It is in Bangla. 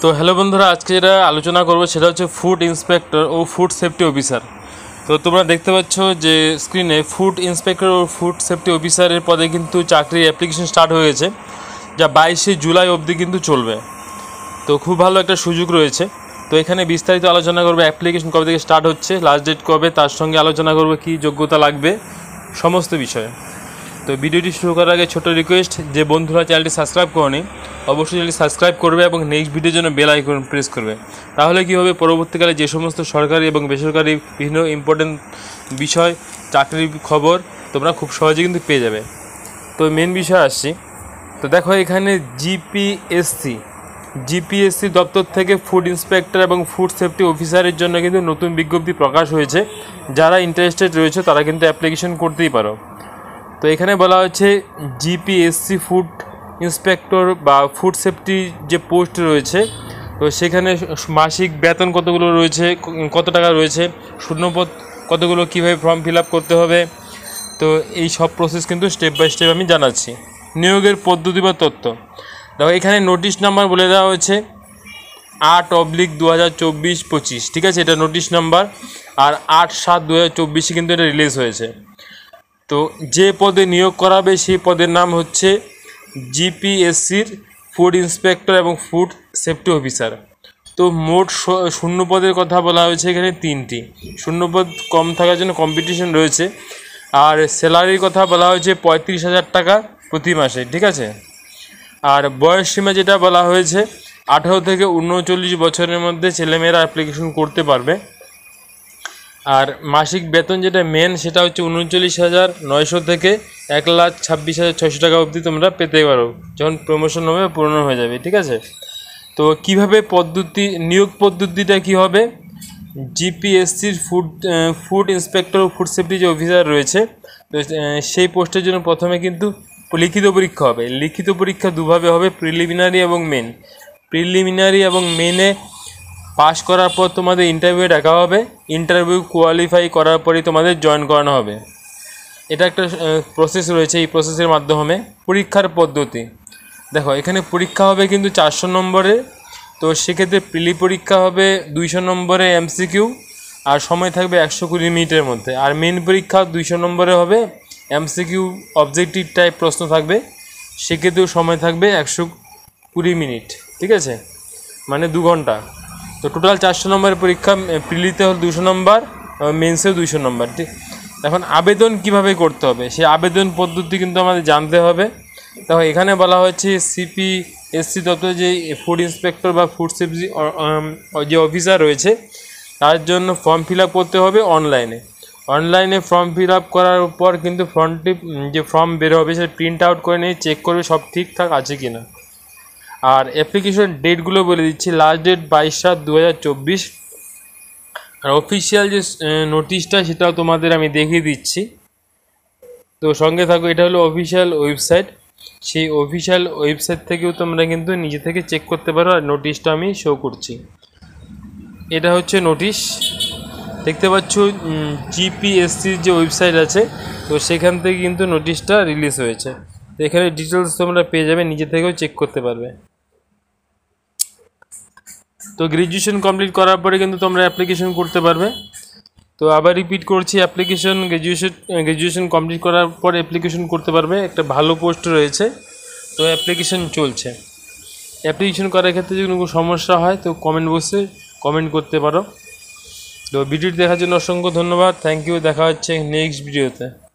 তো হ্যালো বন্ধুরা আজকে যেটা আলোচনা করবো সেটা হচ্ছে ফুড ইন্সপেক্টর ও ফুড সেফটি অফিসার তো তোমরা দেখতে পাচ্ছ যে স্ক্রিনে ফুড ইন্সপেক্টর ও ফুড সেফটি অফিসারের পদে কিন্তু চাকরির অ্যাপ্লিকেশন স্টার্ট হয়েছে যা বাইশে জুলাই অবধি কিন্তু চলবে তো খুব ভালো একটা সুযোগ রয়েছে তো এখানে বিস্তারিত আলোচনা করবে অ্যাপ্লিকেশন কবে থেকে স্টার্ট হচ্ছে লাস্ট ডেট কবে তার সঙ্গে আলোচনা করবে কী যোগ্যতা লাগবে সমস্ত বিষয়ে তো ভিডিওটি শুরু করার আগে ছোটো রিকোয়েস্ট যে বন্ধুরা চ্যানেলটি সাবস্ক্রাইব করনি অবশ্যই চ্যানেলটি সাবস্ক্রাইব করবে এবং নেক্সট ভিডিওর জন্য বেল আইকন প্রেস করবে তাহলে কী হবে পরবর্তীকালে যে সমস্ত সরকারি এবং বেসরকারি বিভিন্ন ইম্পর্টেন্ট বিষয় চাকরির খবর তোমরা খুব সহজে কিন্তু পেয়ে যাবে তো মেন বিষয় আসছি তো দেখো এখানে জিপিএসসি জিপিএসসি দপ্তর থেকে ফুড ইন্সপেক্টর এবং ফুড সেফটি অফিসারের জন্য কিন্তু নতুন বিজ্ঞপ্তি প্রকাশ হয়েছে যারা ইন্টারেস্টেড রয়েছে তারা কিন্তু অ্যাপ্লিকেশন করতেই পারো তো এখানে বলা হচ্ছে জিপিএসসি ফুড ইন্সপেক্টর বা ফুড সেফটি যে পোস্ট রয়েছে তো সেখানে মাসিক বেতন কতগুলো রয়েছে কত টাকা রয়েছে শূন্যপদ কতগুলো কীভাবে ফর্ম ফিল করতে হবে তো এই সব প্রসেস কিন্তু স্টেপ বাই স্টেপ আমি জানাচ্ছি নিয়োগের পদ্ধতি বা তথ্য দেখো এখানে নোটিশ নাম্বার বলে দেওয়া হয়েছে আট অবলিক দু হাজার চব্বিশ পঁচিশ ঠিক আছে এটা নোটিশ নাম্বার আর আট সাত দু হাজার চব্বিশে কিন্তু এটা রিলিজ হয়েছে তো যে পদে নিয়োগ করাবে সেই পদের নাম হচ্ছে জিপিএসসির ফুড ইন্সপেক্টর এবং ফুড সেফটি অফিসার তো মোট শূন্যপদের কথা বলা হয়েছে এখানে তিনটি শূন্যপদ কম থাকার জন্য কম্পিটিশন রয়েছে আর স্যালারির কথা বলা হয়েছে পঁয়ত্রিশ হাজার টাকা প্রতি মাসে ঠিক আছে আর বয়স সীমা যেটা বলা হয়েছে আঠেরো থেকে উনচল্লিশ বছরের মধ্যে ছেলেমেয়েরা অ্যাপ্লিকেশন করতে পারবে আর মাসিক বেতন যেটা মেন সেটা হচ্ছে উনচল্লিশ হাজার নয়শো থেকে এক লাখ ছাব্বিশ হাজার ছয়শো টাকা অবধি তোমরা পেতে পারো যখন প্রমোশন হবে পূরণ হয়ে যাবে ঠিক আছে তো কিভাবে পদ্ধতি নিয়োগ পদ্ধতিটা কি হবে জিপিএসসির ফুড ফুড ইন্সপেক্টর ও ফুড সেফটি যে অফিসার রয়েছে তো সেই পোস্টের জন্য প্রথমে কিন্তু লিখিত পরীক্ষা হবে লিখিত পরীক্ষা দুভাবে হবে প্রিলিমিনারি এবং মেন প্রিলিমিনারি এবং মেনে পাস করার পর তোমাদের ইন্টারভিউ ডাকা হবে ইন্টারভিউ কোয়ালিফাই করার পরই তোমাদের জয়েন করানো হবে এটা একটা প্রসেস রয়েছে এই প্রসেসের মাধ্যমে পরীক্ষার পদ্ধতি দেখো এখানে পরীক্ষা হবে কিন্তু চারশো নম্বরে তো সেক্ষেত্রে প্রিলি পরীক্ষা হবে দুইশো নম্বরে এমসিকিউ আর সময় থাকবে একশো কুড়ি মিনিটের মধ্যে আর মেন পরীক্ষা দুইশো নম্বরে হবে এমসিকিউ অবজেক্টিভ টাইপ প্রশ্ন থাকবে সেক্ষেত্রেও সময় থাকবে একশো কুড়ি মিনিট ঠিক আছে মানে দু ঘন্টা তো টোটাল চারশো নম্বরের পরীক্ষা প্রিলিতে হল দুশো নম্বর মেন্সেও দুশো নম্বর ঠিক এখন আবেদন কিভাবে করতে হবে সেই আবেদন পদ্ধতি কিন্তু আমাদের জানতে হবে দেখো এখানে বলা হয়েছে সিপি এসসি দপ্তরে যে ফুড ইন্সপেক্টর বা ফুড সেফটি যে অফিসার রয়েছে তার জন্য ফর্ম ফিল করতে হবে অনলাইনে অনলাইনে ফর্ম ফিল করার পর কিন্তু ফর্মটি যে ফর্ম বের হবে সেটা প্রিন্ট আউট করে নিয়ে চেক করবে সব ঠিকঠাক আছে কি না আর অ্যাপ্লিকেশন ডেটগুলো বলে দিচ্ছি লাস্ট ডেট বাইশ সাত দু আর অফিসিয়াল যে নোটিশটা সেটাও তোমাদের আমি দেখিয়ে দিচ্ছি তো সঙ্গে থাকো এটা হলো অফিসিয়াল ওয়েবসাইট সেই অফিসিয়াল ওয়েবসাইট থেকেও তোমরা কিন্তু নিজে থেকে চেক করতে পারো আর নোটিশটা আমি শো করছি এটা হচ্ছে নোটিশ দেখতে পাচ্ছ জিপিএসসির যে ওয়েবসাইট আছে তো সেখান থেকে কিন্তু নোটিশটা রিলিজ হয়েছে তো এখানে ডিটেলস তোমরা পেয়ে যাবে নিজে থেকেও চেক করতে পারবে তো গ্র্যাজুয়েশন কমপ্লিট করার পরে কিন্তু তোমরা অ্যাপ্লিকেশন করতে পারবে তো আবার রিপিট করছি অ্যাপ্লিকেশন গ্রাজুয়েশন গ্র্যাজুয়েশন কমপ্লিট করার পর অ্যাপ্লিকেশন করতে পারবে একটা ভালো পোস্ট রয়েছে তো অ্যাপ্লিকেশন চলছে অ্যাপ্লিকেশন করার ক্ষেত্রে যদি কোনো সমস্যা হয় তো কমেন্ট বক্সে কমেন্ট করতে পারো তো ভিডিওটি দেখার জন্য অসংখ্য ধন্যবাদ থ্যাংক ইউ দেখা হচ্ছে নেক্সট ভিডিওতে